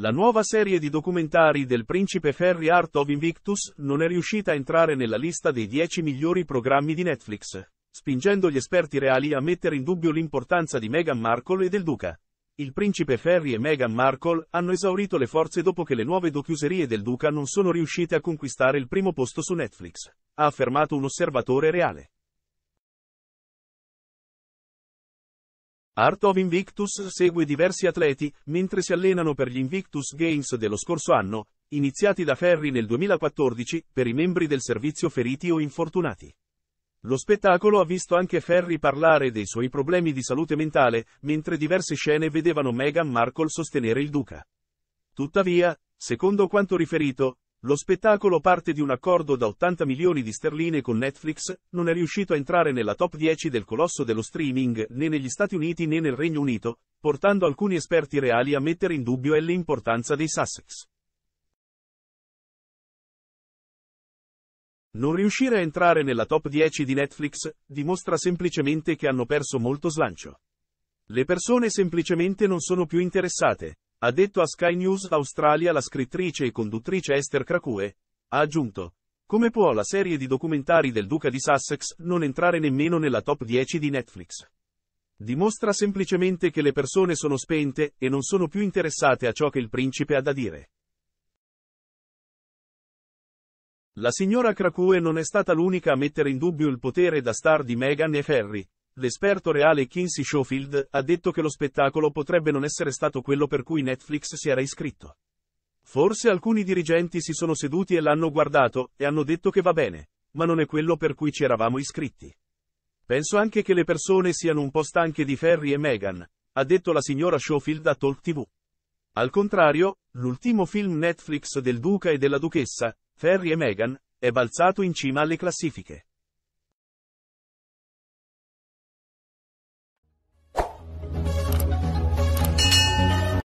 La nuova serie di documentari del principe Ferry Art of Invictus non è riuscita a entrare nella lista dei 10 migliori programmi di Netflix, spingendo gli esperti reali a mettere in dubbio l'importanza di Meghan Markle e del duca. Il principe Ferry e Meghan Markle hanno esaurito le forze dopo che le nuove docuserie del duca non sono riuscite a conquistare il primo posto su Netflix, ha affermato un osservatore reale. Art of Invictus segue diversi atleti, mentre si allenano per gli Invictus Games dello scorso anno, iniziati da Ferri nel 2014, per i membri del servizio feriti o infortunati. Lo spettacolo ha visto anche Ferri parlare dei suoi problemi di salute mentale, mentre diverse scene vedevano Meghan Markle sostenere il duca. Tuttavia, secondo quanto riferito, lo spettacolo parte di un accordo da 80 milioni di sterline con Netflix, non è riuscito a entrare nella top 10 del colosso dello streaming né negli Stati Uniti né nel Regno Unito, portando alcuni esperti reali a mettere in dubbio l'importanza dei Sussex. Non riuscire a entrare nella top 10 di Netflix dimostra semplicemente che hanno perso molto slancio. Le persone semplicemente non sono più interessate, ha detto a Sky News Australia la scrittrice e conduttrice Esther Krakue. Ha aggiunto. Come può la serie di documentari del Duca di Sussex non entrare nemmeno nella top 10 di Netflix? Dimostra semplicemente che le persone sono spente e non sono più interessate a ciò che il principe ha da dire. La signora Krakue non è stata l'unica a mettere in dubbio il potere da star di Meghan e Ferry, L'esperto reale Kinsey Schofield ha detto che lo spettacolo potrebbe non essere stato quello per cui Netflix si era iscritto. Forse alcuni dirigenti si sono seduti e l'hanno guardato e hanno detto che va bene, ma non è quello per cui ci eravamo iscritti. Penso anche che le persone siano un po' stanche di Ferry e Meghan, ha detto la signora Schofield a Talk TV. Al contrario, l'ultimo film Netflix del duca e della duchessa, Ferry e Meghan, è balzato in cima alle classifiche.